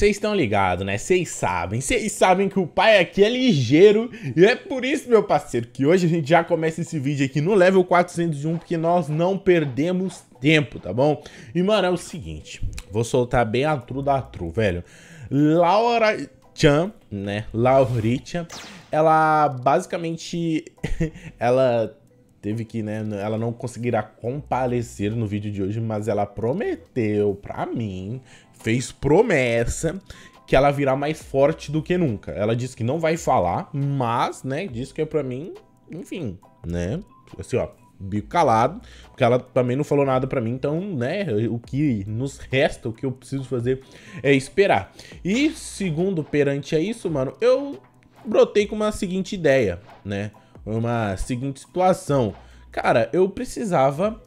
Vocês estão ligados, né? Vocês sabem. Vocês sabem que o pai aqui é ligeiro. E é por isso, meu parceiro, que hoje a gente já começa esse vídeo aqui no level 401, porque nós não perdemos tempo, tá bom? E, mano, é o seguinte. Vou soltar bem a tru da tru, velho. Laura Chan, né? Lauritia. Ela basicamente. ela teve que, né, ela não conseguirá comparecer no vídeo de hoje, mas ela prometeu para mim, fez promessa que ela virá mais forte do que nunca. Ela disse que não vai falar, mas, né, disse que é para mim, enfim, né? Assim, ó, bico calado, porque ela também não falou nada para mim, então, né, o que nos resta, o que eu preciso fazer é esperar. E segundo perante a isso, mano, eu brotei com uma seguinte ideia, né? uma seguinte situação. Cara, eu precisava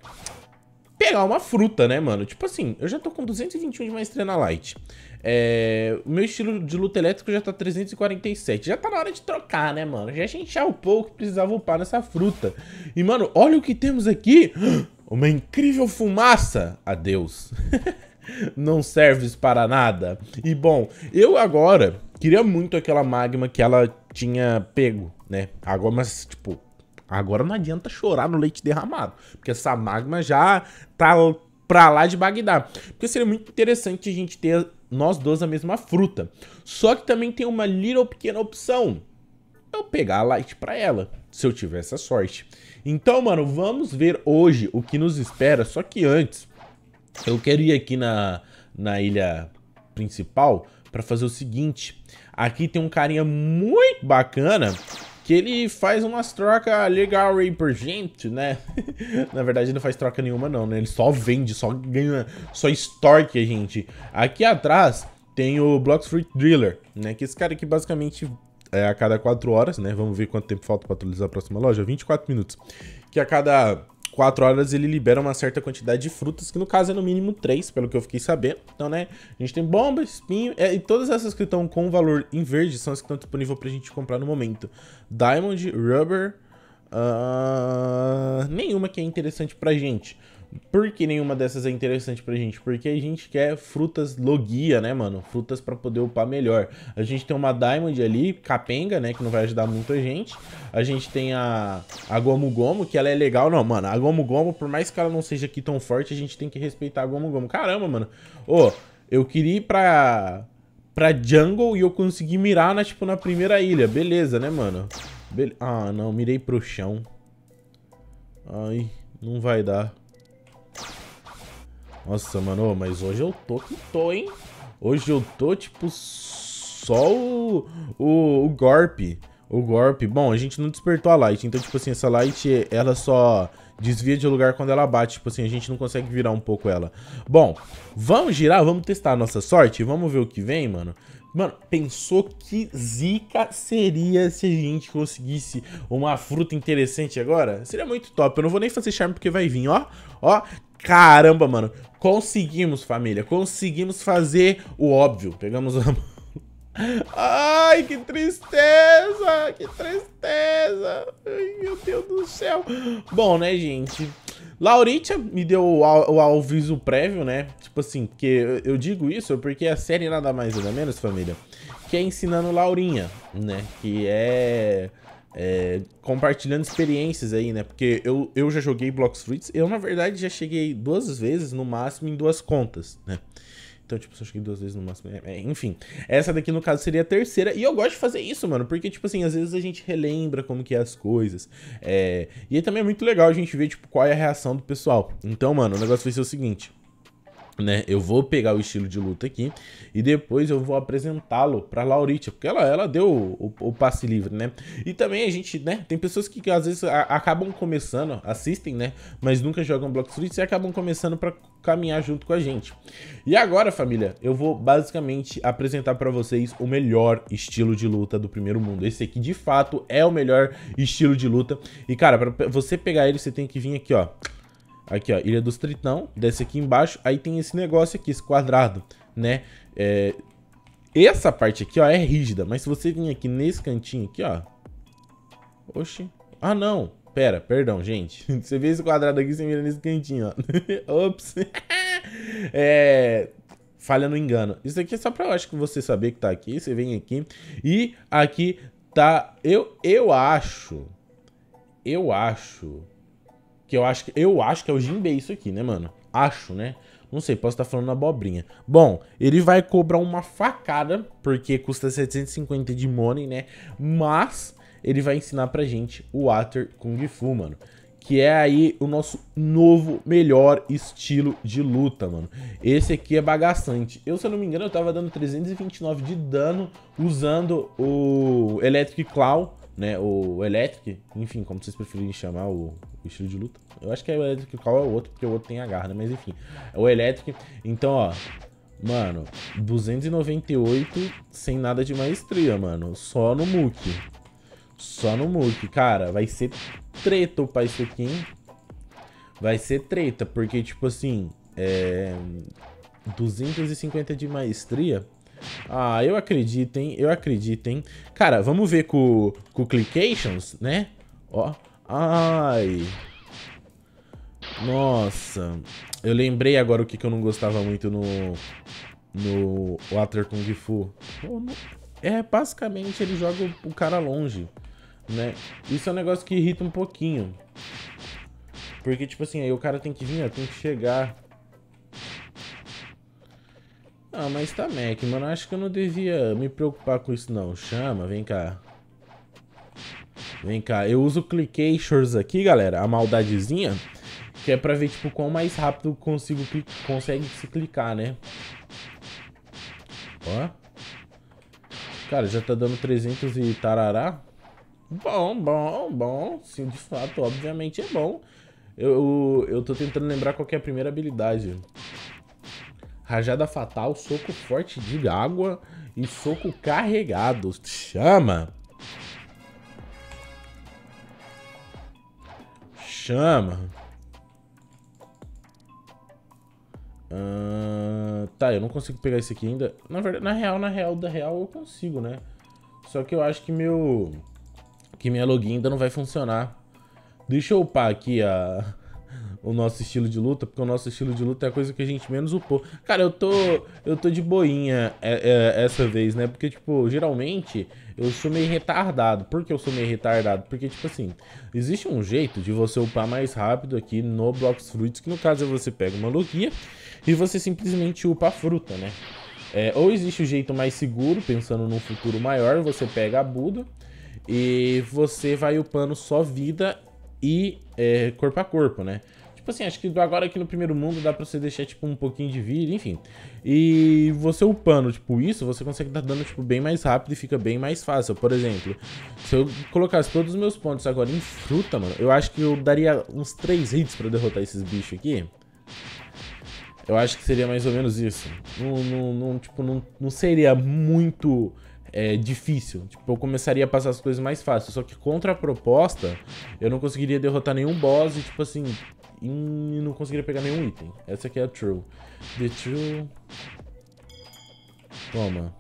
pegar uma fruta, né, mano? Tipo assim, eu já tô com 221 de maestria na Light. É, o meu estilo de luta elétrico já tá 347. Já tá na hora de trocar, né, mano? Já a gente já upou o que precisava upar nessa fruta. E, mano, olha o que temos aqui. Uma incrível fumaça. Adeus. não serves para nada. E bom, eu agora queria muito aquela magma que ela tinha pego, né? Agora, mas, tipo, agora não adianta chorar no leite derramado, porque essa magma já tá pra lá de Bagdá. Porque seria muito interessante a gente ter nós dois a mesma fruta. Só que também tem uma little pequena opção. Eu pegar a light pra ela, se eu tiver essa sorte. Então, mano, vamos ver hoje o que nos espera. Só que antes, eu quero ir aqui na, na ilha principal para fazer o seguinte. Aqui tem um carinha muito bacana que ele faz umas trocas legal aí por gente, né? Na verdade, não faz troca nenhuma não, né? Ele só vende, só ganha, só estorque a gente. Aqui atrás tem o Blocks Fruit Driller, né? Que esse cara aqui basicamente é a cada 4 horas, né? Vamos ver quanto tempo falta para atualizar a próxima loja. 24 minutos. Que a cada 4 horas ele libera uma certa quantidade de frutas, que no caso é no mínimo 3, pelo que eu fiquei sabendo. Então, né, a gente tem bomba, espinho, é, e todas essas que estão com valor em verde são as que estão disponíveis pra gente comprar no momento. Diamond, Rubber, uh, nenhuma que é interessante pra gente. Por que nenhuma dessas é interessante pra gente? Porque a gente quer frutas logia, né, mano? Frutas para poder upar melhor. A gente tem uma Diamond ali, capenga, né, que não vai ajudar muito a gente. A gente tem a, a Gomu Gomu, que ela é legal. Não, mano, a Gomu Gomu, por mais que ela não seja aqui tão forte, a gente tem que respeitar a Gomu Gomu. Caramba, mano. Ô, eu queria ir pra, pra jungle e eu consegui mirar, na, tipo, na primeira ilha. Beleza, né, mano? Be ah, não, mirei pro chão. Ai, não vai dar. Nossa, mano, mas hoje eu tô que tô, hein? Hoje eu tô, tipo, só o, o, o golpe. O golpe. Bom, a gente não despertou a light. Então, tipo assim, essa light, ela só desvia de lugar quando ela bate. Tipo assim, a gente não consegue virar um pouco ela. Bom, vamos girar, vamos testar a nossa sorte. Vamos ver o que vem, mano. Mano, pensou que zica seria se a gente conseguisse uma fruta interessante agora? Seria muito top. Eu não vou nem fazer charme porque vai vir, ó. Ó, caramba, mano. Conseguimos, família. Conseguimos fazer o óbvio. Pegamos a... Ai, que tristeza! Que tristeza! Ai, meu Deus do céu! Bom, né, gente? Lauritia me deu o, aviso prévio, né? Tipo assim, porque eu, digo isso porque a série nada mais nada menos, família, que é ensinando Laurinha, né? Que é... É, compartilhando experiências aí, né? Porque eu, eu já joguei Blox Fruits. Eu, na verdade, já cheguei duas vezes, no máximo, em duas contas, né? Então, tipo, se eu duas vezes no máximo. É, é, enfim, essa daqui no caso seria a terceira. E eu gosto de fazer isso, mano, porque, tipo assim, às vezes a gente relembra como que é as coisas. É... E aí também é muito legal a gente ver, tipo, qual é a reação do pessoal. Então, mano, o negócio vai ser o seguinte né? Eu vou pegar o estilo de luta aqui e depois eu vou apresentá-lo para Lauritia, porque ela, ela deu o, o, passe livre, né? E também a gente, né? Tem pessoas que, que às vezes a, acabam começando, assistem, né? Mas nunca jogam Block Streets e acabam começando para caminhar junto com a gente. E agora, família, eu vou basicamente apresentar para vocês o melhor estilo de luta do primeiro mundo. Esse aqui, de fato, é o melhor estilo de luta. E, cara, para você pegar ele, você tem que vir aqui, ó Aqui, ó, Ilha dos Tritão, desce aqui embaixo, aí tem esse negócio aqui, esse quadrado, né? É... Essa parte aqui, ó, é rígida, mas se você vir aqui nesse cantinho aqui, ó... Oxi... Ah, não! Pera, perdão, gente. Você vê esse quadrado aqui, você vira nesse cantinho, ó. Ops! é falha no engano. Isso aqui é só pra, eu acho que você saber que tá aqui, você vem aqui. E aqui tá, eu, eu acho, eu acho que eu acho que, eu acho que é o Jinbei isso aqui, né, mano? Acho, né? Não sei, posso estar falando abobrinha. Bom, ele vai cobrar uma facada, porque custa 750 de money, né? Mas ele vai ensinar pra gente o Water Kung Fu, mano. Que é aí o nosso novo, melhor estilo de luta, mano. Esse aqui é bagaçante. Eu, se eu não me engano, eu tava dando 329 de dano usando o Electric Claw né, o Electric, enfim, como vocês preferirem chamar o, o estilo de luta. Eu acho que é o Electric qual é o outro, porque o outro tem a garra, né? Mas enfim, é o Electric. Então, ó, mano, 298 sem nada de maestria, mano. Só no Mook. Só no Mook. Cara, vai ser treta upar isso aqui, hein? Vai ser treta, porque, tipo assim, é... 250 de maestria ah, eu acredito, hein? Eu acredito, hein? Cara, vamos ver com, com Clications, né? Ó. Ai. Nossa. Eu lembrei agora o que, que eu não gostava muito no... No Water Kung Fu. É, basicamente, ele joga o cara longe, né? Isso é um negócio que irrita um pouquinho. Porque, tipo assim, aí o cara tem que vir, ó, tem que chegar ah, mas tá Mac, mano. Acho que eu não devia me preocupar com isso, não. Chama, vem cá. Vem cá. Eu uso clickatures aqui, galera. A maldadezinha. Que é pra ver, tipo, quão mais rápido consigo consegue se clicar, né? Ó. Cara, já tá dando 300 e tarará. Bom, bom, bom. Sim, de fato, obviamente é bom. Eu, eu, eu tô tentando lembrar qual é a primeira habilidade. Rajada fatal, soco forte de água e soco carregado. Chama! Chama! Uh, tá, eu não consigo pegar esse aqui ainda. Na verdade, na real, na real, da real eu consigo, né? Só que eu acho que meu... Que minha login ainda não vai funcionar. Deixa eu upar aqui a o nosso estilo de luta, porque o nosso estilo de luta é a coisa que a gente menos upou. Cara, eu tô, eu tô de boinha é, é, essa vez, né? Porque, tipo, geralmente eu sou meio retardado. Por que eu sou meio retardado? Porque, tipo assim, existe um jeito de você upar mais rápido aqui no Blocks Fruits, que no caso é você pega uma logia e você simplesmente upa a fruta, né? É, ou existe o um jeito mais seguro, pensando num futuro maior, você pega a Buda e você vai upando só vida e é, corpo a corpo, né? Tipo assim, acho que agora aqui no primeiro mundo dá pra você deixar, tipo, um pouquinho de vida, enfim. E você upando, tipo, isso, você consegue dar tá dano, tipo, bem mais rápido e fica bem mais fácil. Por exemplo, se eu colocasse todos os meus pontos agora em fruta, mano, eu acho que eu daria uns 3 hits pra derrotar esses bichos aqui. Eu acho que seria mais ou menos isso. Não, não, não tipo, não, não seria muito é, difícil. Tipo, eu começaria a passar as coisas mais fácil. Só que contra a proposta, eu não conseguiria derrotar nenhum boss e, tipo assim, e não conseguiria pegar nenhum item. Essa aqui é a True. The True... Toma.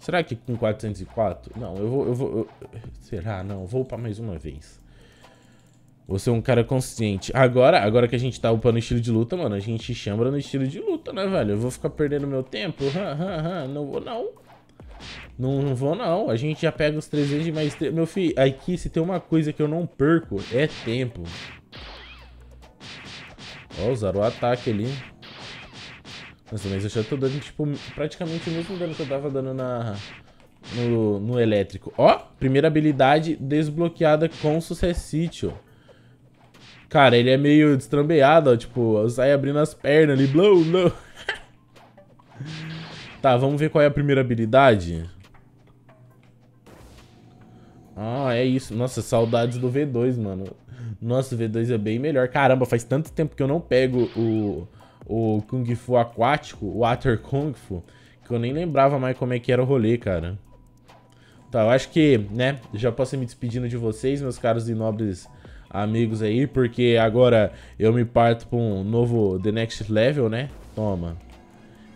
Será que com 404? Não, eu vou... Eu vou eu... Será? Não, vou upar mais uma vez. Vou ser é um cara consciente. Agora, agora que a gente tá upando estilo de luta, mano, a gente chama no estilo de luta, né, velho? Eu vou ficar perdendo meu tempo? Ha, ha, ha. Não vou, não. Não, não vou, não. A gente já pega os 300 de mais 3. Meu filho, aqui se tem uma coisa que eu não perco, é tempo. Ó, usaram o ataque ali. Nossa, mas eu já tô dando, tipo, praticamente o mesmo dano que eu tava dando na, no, no elétrico. Ó, primeira habilidade desbloqueada com sucessítio. Cara, ele é meio destrambeado, ó, tipo, sai abrindo as pernas ali, blow, blow. Tá, vamos ver qual é a primeira habilidade. Ah, é isso. Nossa, saudades do V2, mano. Nossa, o V2 é bem melhor. Caramba, faz tanto tempo que eu não pego o, o Kung Fu aquático, o Water Kung Fu, que eu nem lembrava mais como é que era o rolê, cara. Tá, eu acho que, né, já posso ir me despedindo de vocês, meus caros e nobres amigos aí, porque agora eu me parto pra um novo The Next Level, né? Toma.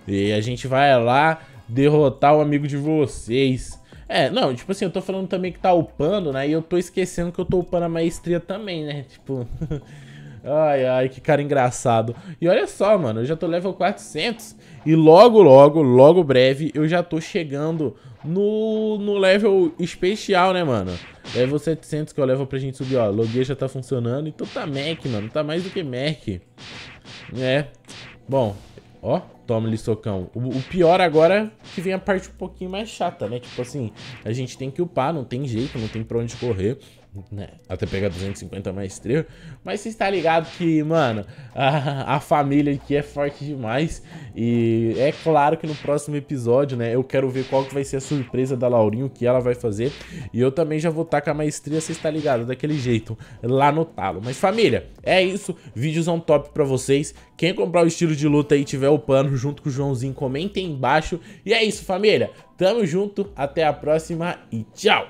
E a gente vai lá derrotar o amigo de vocês. É, não, tipo assim, eu tô falando também que tá upando, né? E eu tô esquecendo que eu tô upando a maestria também, né? Tipo... ai, ai, que cara engraçado. E olha só, mano, eu já tô level 400. E logo, logo, logo breve, eu já tô chegando no, no level especial, né, mano? Level 700 que eu é levo pra gente subir, ó. Logueia já tá funcionando. Então tá Mac, mano. Tá mais do que Mac. É. Bom, Ó, toma ele socão. O, o, pior agora é que vem a parte um pouquinho mais chata, né? Tipo assim, a gente tem que upar, não tem jeito, não tem pra onde correr né? Até pegar 250 mais trio. Mas você está ligado que, mano, a, a, família aqui é forte demais. E é claro que no próximo episódio, né? Eu quero ver qual que vai ser a surpresa da Laurinho, o que ela vai fazer. E eu também já vou estar com a maestria, você está ligado, daquele jeito, lá no talo. Mas família, é isso. Vídeos on top pra vocês. Quem comprar o estilo de luta e tiver o pano junto com o Joãozinho, comentem embaixo. E é isso, família. Tamo junto, até a próxima e tchau!